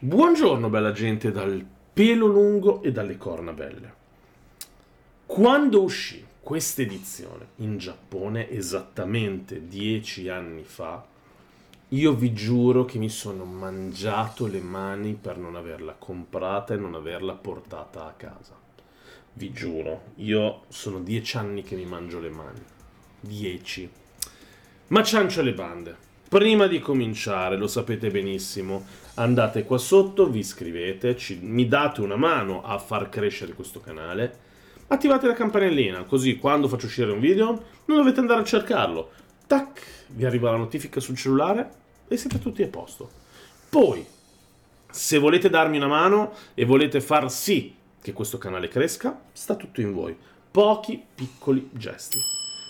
Buongiorno bella gente dal pelo lungo e dalle corna belle. Quando uscì questa edizione in Giappone esattamente dieci anni fa, io vi giuro che mi sono mangiato le mani per non averla comprata e non averla portata a casa. Vi giuro, io sono dieci anni che mi mangio le mani. Dieci. Ma ciancio le bande. Prima di cominciare, lo sapete benissimo, andate qua sotto, vi iscrivete, ci, mi date una mano a far crescere questo canale, attivate la campanellina, così quando faccio uscire un video non dovete andare a cercarlo. Tac, vi arriva la notifica sul cellulare e siete tutti a posto. Poi, se volete darmi una mano e volete far sì che questo canale cresca, sta tutto in voi. Pochi piccoli gesti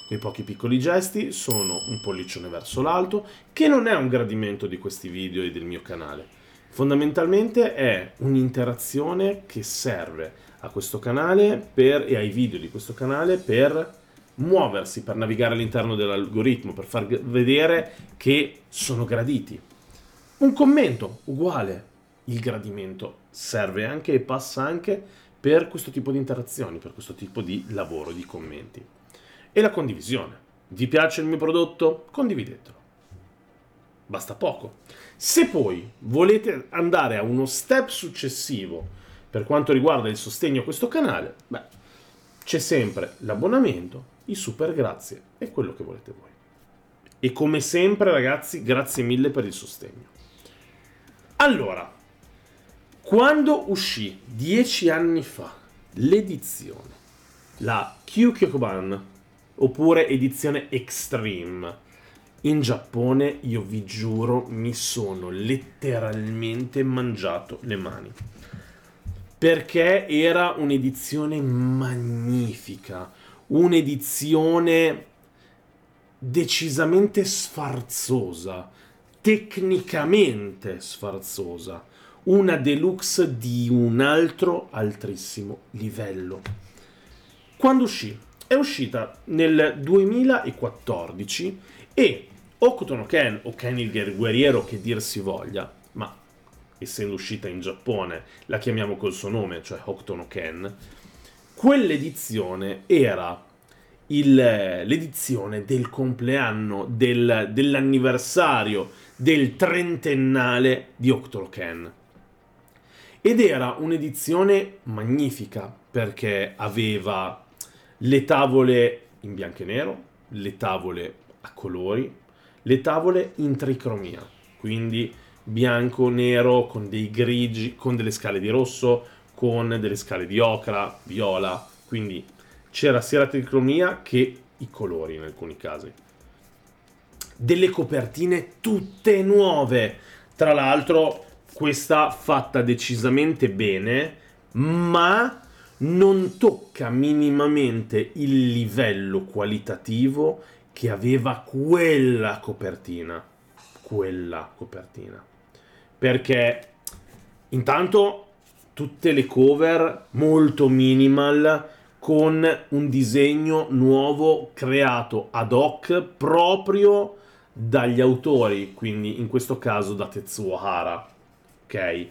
quei pochi piccoli gesti sono un pollicione verso l'alto, che non è un gradimento di questi video e del mio canale. Fondamentalmente è un'interazione che serve a questo canale per, e ai video di questo canale per muoversi, per navigare all'interno dell'algoritmo, per far vedere che sono graditi. Un commento uguale, il gradimento serve anche e passa anche per questo tipo di interazioni, per questo tipo di lavoro, di commenti e la condivisione. Vi piace il mio prodotto? Condividetelo. Basta poco. Se poi volete andare a uno step successivo per quanto riguarda il sostegno a questo canale, beh, c'è sempre l'abbonamento, i super grazie e quello che volete voi. E come sempre ragazzi, grazie mille per il sostegno. Allora, quando uscì dieci anni fa l'edizione, la Kyukyokuban oppure edizione Extreme. In Giappone, io vi giuro, mi sono letteralmente mangiato le mani. Perché era un'edizione magnifica, un'edizione decisamente sfarzosa, tecnicamente sfarzosa, una deluxe di un altro altissimo livello. Quando uscì? è uscita nel 2014 e Okuton Ken, o Ken il guerriero che dir si voglia, ma essendo uscita in Giappone la chiamiamo col suo nome, cioè Okuton Ken, quell'edizione era il, l'edizione del compleanno, del, dell'anniversario, del trentennale di Okuton Ken. Ed era un'edizione magnifica perché aveva le tavole in bianco e nero, le tavole a colori, le tavole in tricromia, quindi bianco, nero, con dei grigi, con delle scale di rosso, con delle scale di ocra, viola, quindi c'era sia la tricromia che i colori in alcuni casi. Delle copertine tutte nuove, tra l'altro questa fatta decisamente bene, ma non tocca minimamente il livello qualitativo che aveva quella copertina. Quella copertina. Perché intanto tutte le cover molto minimal con un disegno nuovo creato ad hoc proprio dagli autori, quindi in questo caso da Tetsuo Hara. Ok?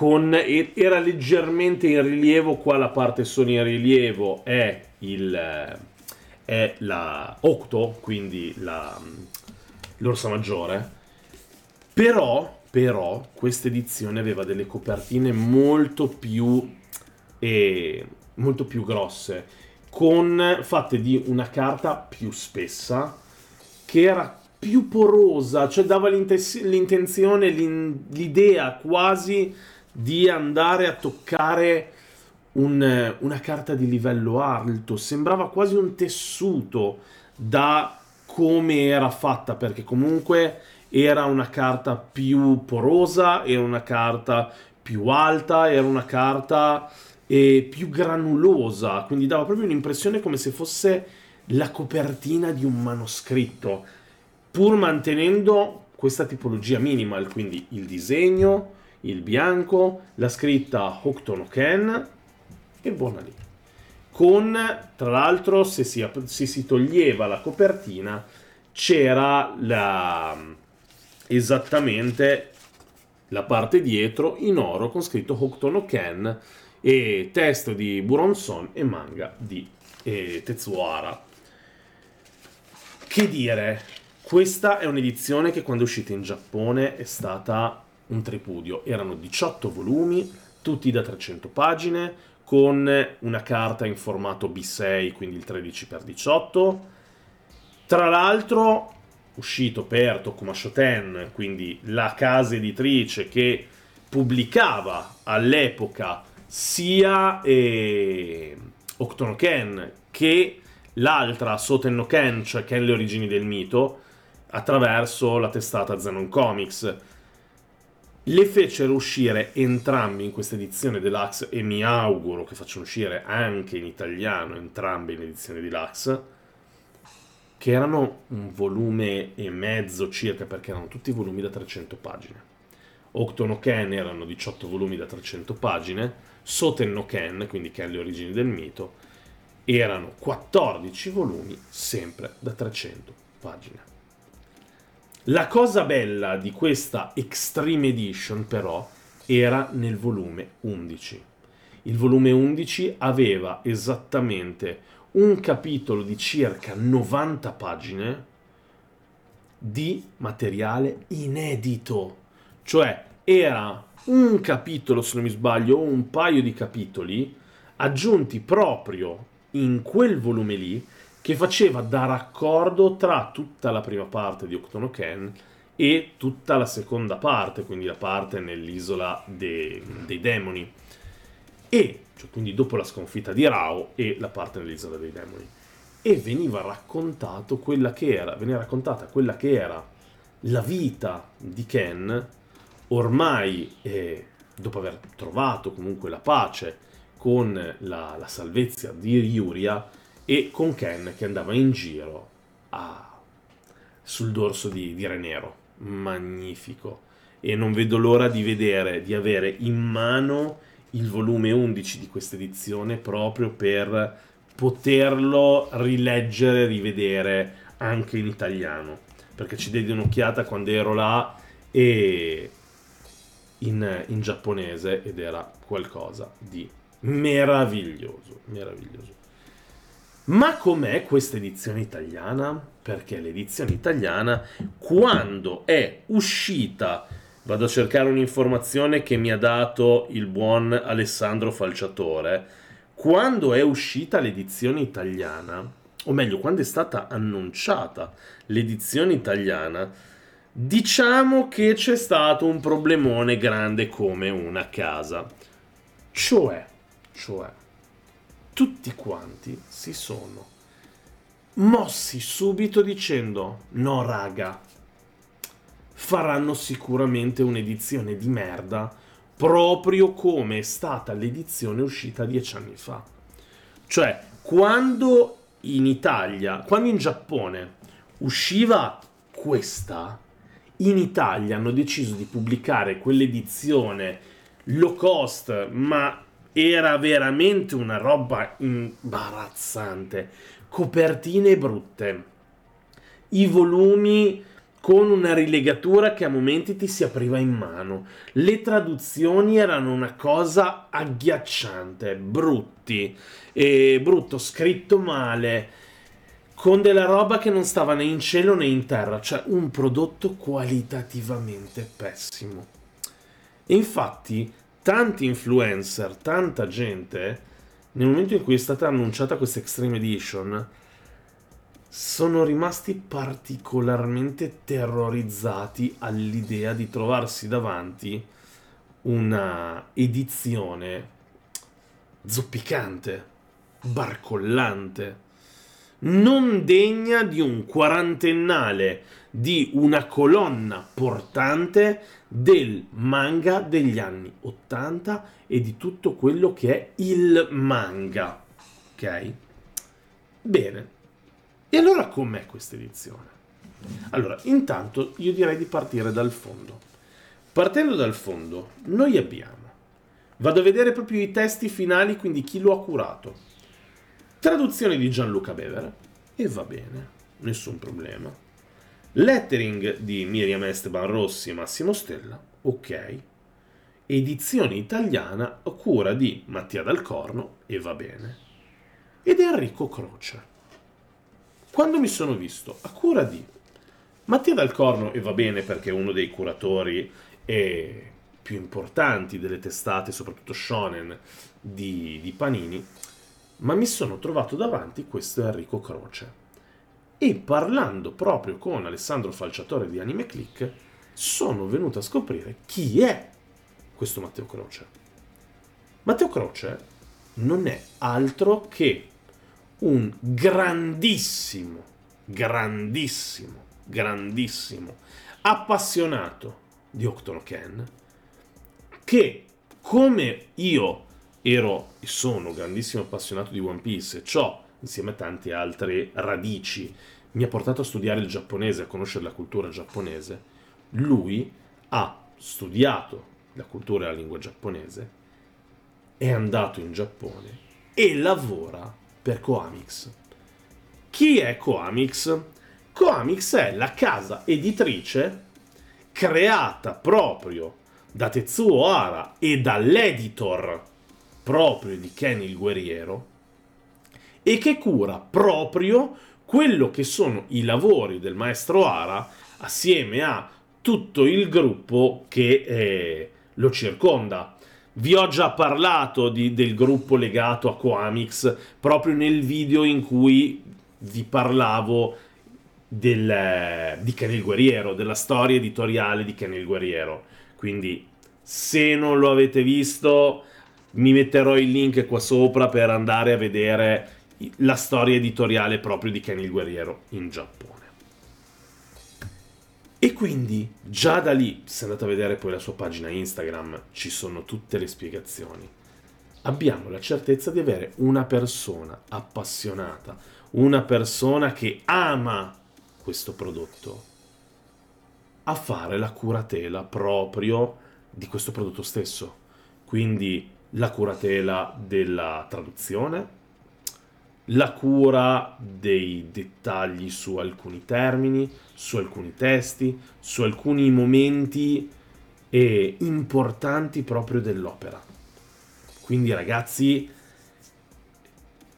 con, era leggermente in rilievo, qua la parte sono in rilievo è, il, è la octo, quindi la, l'orsa maggiore, però, però questa edizione aveva delle copertine molto più, eh, molto più grosse, con, fatte di una carta più spessa, che era più porosa, cioè dava l'intenzione, l'idea quasi di andare a toccare un, eh, una carta di livello alto, sembrava quasi un tessuto da come era fatta, perché comunque era una carta più porosa, era una carta più alta, era una carta eh, più granulosa, quindi dava proprio un'impressione come se fosse la copertina di un manoscritto, pur mantenendo questa tipologia minimal, quindi il disegno, il bianco, la scritta Hokuto Ken e buona lì. Con, tra l'altro, se si, se si toglieva la copertina, c'era la, esattamente la parte dietro in oro con scritto Hokuto Ken e testo di Buronson e manga di eh, Tetsuhara. Che dire, questa è un'edizione che quando è uscita in Giappone è stata un tripudio. Erano 18 volumi, tutti da 300 pagine, con una carta in formato B6, quindi il 13x18. Tra l'altro, uscito per Tokuma Shoten, quindi la casa editrice che pubblicava all'epoca sia eh, Octono che l'altra Sotenno cioè Ken le origini del mito, attraverso la testata Zenon Comics le fecero uscire entrambi in questa edizione deluxe e mi auguro che facciano uscire anche in italiano entrambe in edizione deluxe che erano un volume e mezzo circa perché erano tutti volumi da 300 pagine Octono Ken erano 18 volumi da 300 pagine Sotenno Ken, quindi Ken le origini del mito erano 14 volumi sempre da 300 pagine la cosa bella di questa Extreme Edition però era nel volume 11. Il volume 11 aveva esattamente un capitolo di circa 90 pagine di materiale inedito. Cioè era un capitolo, se non mi sbaglio, o un paio di capitoli aggiunti proprio in quel volume lì che faceva da raccordo tra tutta la prima parte di Octono Ken e tutta la seconda parte, quindi la parte nell'isola dei, dei demoni. E cioè, quindi dopo la sconfitta di Rao e la parte nell'isola dei demoni. E veniva raccontato quella che era, veniva raccontata quella che era la vita di Ken ormai eh, dopo aver trovato comunque la pace con la, la salvezza di Ryuria e con Ken che andava in giro a... sul dorso di, di Re Magnifico. E non vedo l'ora di vedere, di avere in mano il volume 11 di questa edizione proprio per poterlo rileggere, rivedere anche in italiano. Perché ci dedi un'occhiata quando ero là e in, in giapponese ed era qualcosa di meraviglioso, meraviglioso. Ma com'è questa edizione italiana? Perché l'edizione italiana, quando è uscita, vado a cercare un'informazione che mi ha dato il buon Alessandro Falciatore, quando è uscita l'edizione italiana, o meglio, quando è stata annunciata l'edizione italiana, diciamo che c'è stato un problemone grande come una casa. Cioè, cioè, tutti quanti si sono mossi subito dicendo no raga, faranno sicuramente un'edizione di merda, proprio come è stata l'edizione uscita dieci anni fa. Cioè, quando in Italia, quando in Giappone usciva questa, in Italia hanno deciso di pubblicare quell'edizione low cost, ma era veramente una roba imbarazzante. Copertine brutte. I volumi con una rilegatura che a momenti ti si apriva in mano. Le traduzioni erano una cosa agghiacciante, brutti, e brutto, scritto male, con della roba che non stava né in cielo né in terra, cioè un prodotto qualitativamente pessimo. E infatti tanti influencer, tanta gente, nel momento in cui è stata annunciata questa Extreme Edition, sono rimasti particolarmente terrorizzati all'idea di trovarsi davanti una edizione zoppicante, barcollante non degna di un quarantennale, di una colonna portante del manga degli anni 80 e di tutto quello che è il manga. Ok? Bene. E allora com'è questa edizione? Allora, intanto io direi di partire dal fondo. Partendo dal fondo, noi abbiamo. Vado a vedere proprio i testi finali, quindi chi lo ha curato Traduzione di Gianluca Bevere. E va bene, nessun problema. Lettering di Miriam Esteban Rossi e Massimo Stella. Ok. Edizione italiana a cura di Mattia Dal Corno. E va bene. Ed Enrico Croce. Quando mi sono visto a cura di Mattia Dal Corno, e va bene perché è uno dei curatori e più importanti delle testate, soprattutto shonen, di, di Panini, ma mi sono trovato davanti questo Enrico Croce. E parlando proprio con Alessandro Falciatore di Anime Click, sono venuto a scoprire chi è questo Matteo Croce. Matteo Croce non è altro che un grandissimo, grandissimo, grandissimo appassionato di Octono Ken che come io ero e sono un grandissimo appassionato di One Piece e ciò, insieme a tante altre radici, mi ha portato a studiare il giapponese, a conoscere la cultura giapponese, lui ha studiato la cultura e la lingua giapponese, è andato in Giappone e lavora per Coamix. Chi è Coamix? Coamix è la casa editrice creata proprio da Tetsuo Hara e dall'editor proprio di Kenny il guerriero e che cura proprio quello che sono i lavori del maestro Ara assieme a tutto il gruppo che eh, lo circonda. Vi ho già parlato di, del gruppo legato a Coamix proprio nel video in cui vi parlavo del, eh, di Ken il Guerriero, della storia editoriale di Ken il Guerriero. Quindi se non lo avete visto mi metterò il link qua sopra per andare a vedere la storia editoriale proprio di Kenny il Guerriero in Giappone. E quindi già da lì, se andate a vedere poi la sua pagina Instagram, ci sono tutte le spiegazioni. Abbiamo la certezza di avere una persona appassionata, una persona che ama questo prodotto, a fare la curatela proprio di questo prodotto stesso. Quindi la curatela della traduzione, la cura dei dettagli su alcuni termini, su alcuni testi, su alcuni momenti eh, importanti proprio dell'opera. Quindi ragazzi,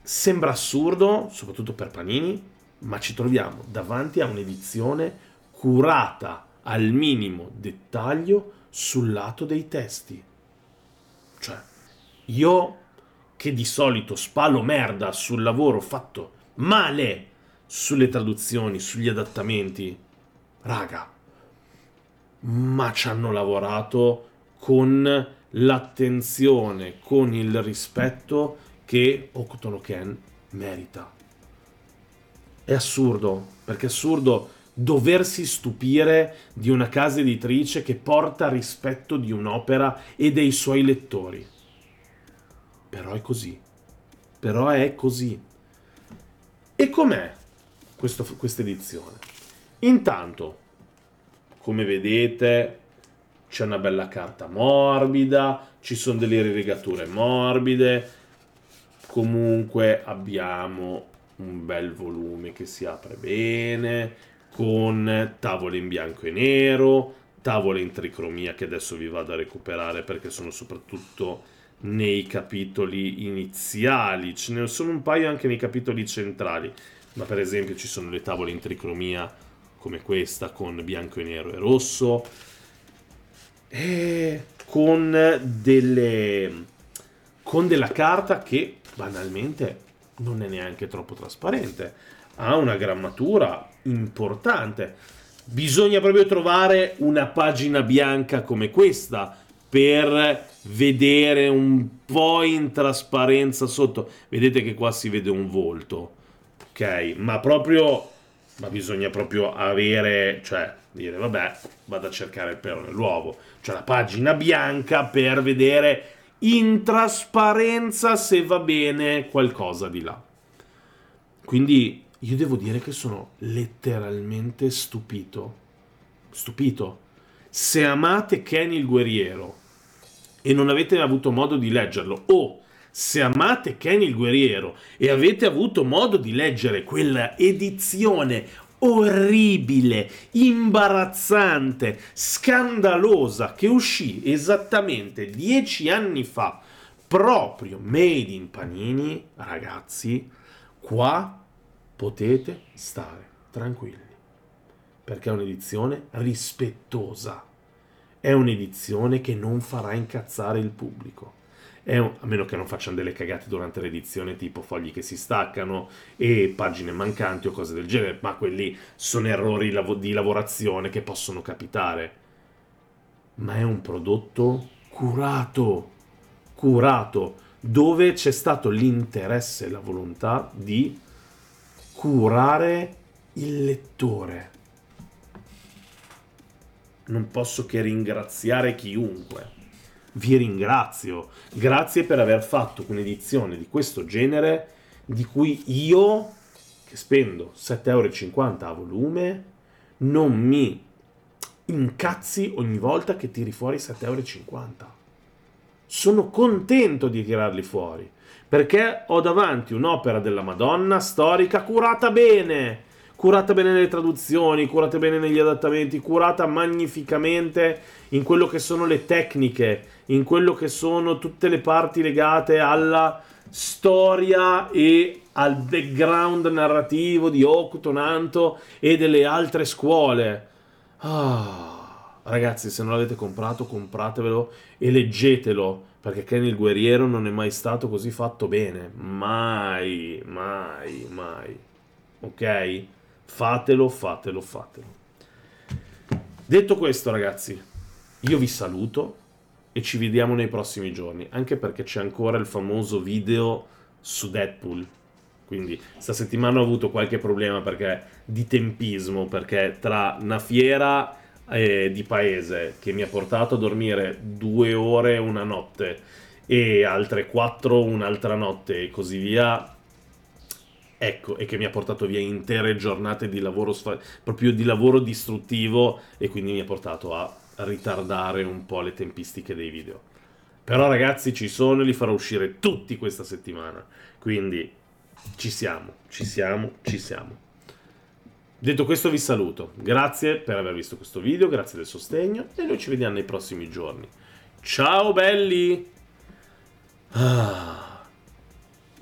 sembra assurdo, soprattutto per Panini, ma ci troviamo davanti a un'edizione curata al minimo dettaglio sul lato dei testi. Cioè, io, che di solito spalo merda sul lavoro fatto male sulle traduzioni, sugli adattamenti, raga, ma ci hanno lavorato con l'attenzione, con il rispetto che Okutono Ken merita. È assurdo, perché è assurdo doversi stupire di una casa editrice che porta rispetto di un'opera e dei suoi lettori. Però è così. Però è così. E com'è questa edizione? Intanto, come vedete, c'è una bella carta morbida, ci sono delle rilegature morbide, comunque abbiamo un bel volume che si apre bene, con tavole in bianco e nero, tavole in tricromia che adesso vi vado a recuperare perché sono soprattutto nei capitoli iniziali, ce ne sono un paio anche nei capitoli centrali, ma per esempio ci sono le tavole in tricromia come questa con bianco e nero e rosso e con delle con della carta che banalmente non è neanche troppo trasparente, ha una grammatura importante. Bisogna proprio trovare una pagina bianca come questa per vedere un po' in trasparenza sotto. Vedete che qua si vede un volto, ok? Ma proprio, ma bisogna proprio avere, cioè, dire vabbè, vado a cercare il pelo nell'uovo. Cioè la pagina bianca per vedere in trasparenza se va bene qualcosa di là. Quindi io devo dire che sono letteralmente stupito. Stupito. Se amate Kenny il guerriero e non avete avuto modo di leggerlo, o se amate Kenny il guerriero e avete avuto modo di leggere quella edizione orribile, imbarazzante, scandalosa che uscì esattamente dieci anni fa, proprio made in panini, ragazzi, qua potete stare tranquilli, perché è un'edizione rispettosa è un'edizione che non farà incazzare il pubblico. Un, a meno che non facciano delle cagate durante l'edizione, tipo fogli che si staccano e pagine mancanti o cose del genere, ma quelli sono errori lav- di lavorazione che possono capitare. Ma è un prodotto curato, curato, dove c'è stato l'interesse e la volontà di curare il lettore non posso che ringraziare chiunque. Vi ringrazio, grazie per aver fatto un'edizione di questo genere di cui io, che spendo 7,50€ a volume, non mi incazzi ogni volta che tiri fuori 7,50€. Sono contento di tirarli fuori, perché ho davanti un'opera della Madonna storica curata bene, curata bene nelle traduzioni, curata bene negli adattamenti, curata magnificamente in quello che sono le tecniche, in quello che sono tutte le parti legate alla storia e al background narrativo di Okuto, Nanto e delle altre scuole. Ah, ragazzi, se non l'avete comprato, compratevelo e leggetelo perché Ken il guerriero non è mai stato così fatto bene. Mai, mai, mai. Ok? Fatelo, fatelo, fatelo. Detto questo, ragazzi, io vi saluto e ci vediamo nei prossimi giorni, anche perché c'è ancora il famoso video su Deadpool. Quindi sta settimana ho avuto qualche problema perché, di tempismo, perché tra una fiera eh, di paese che mi ha portato a dormire due ore una notte e altre quattro un'altra notte e così via, Ecco, e che mi ha portato via intere giornate di lavoro, proprio di lavoro distruttivo, e quindi mi ha portato a ritardare un po' le tempistiche dei video. Però ragazzi ci sono e li farò uscire tutti questa settimana, quindi ci siamo, ci siamo, ci siamo. Detto questo vi saluto, grazie per aver visto questo video, grazie del sostegno e noi ci vediamo nei prossimi giorni. Ciao belli! Ah.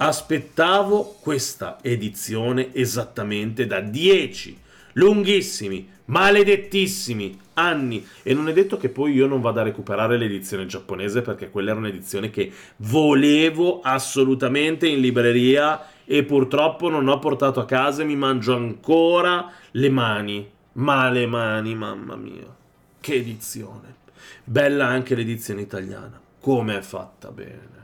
Aspettavo questa edizione esattamente da 10 lunghissimi, maledettissimi anni e non è detto che poi io non vada a recuperare l'edizione giapponese perché quella era un'edizione che volevo assolutamente in libreria e purtroppo non ho portato a casa e mi mangio ancora le mani. Ma le mani, mamma mia. Che edizione. Bella anche l'edizione italiana. Come è fatta bene.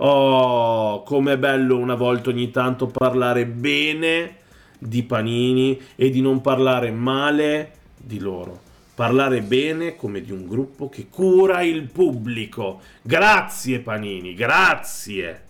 Oh, com'è bello una volta ogni tanto parlare bene di Panini e di non parlare male di loro. Parlare bene come di un gruppo che cura il pubblico. Grazie Panini, grazie.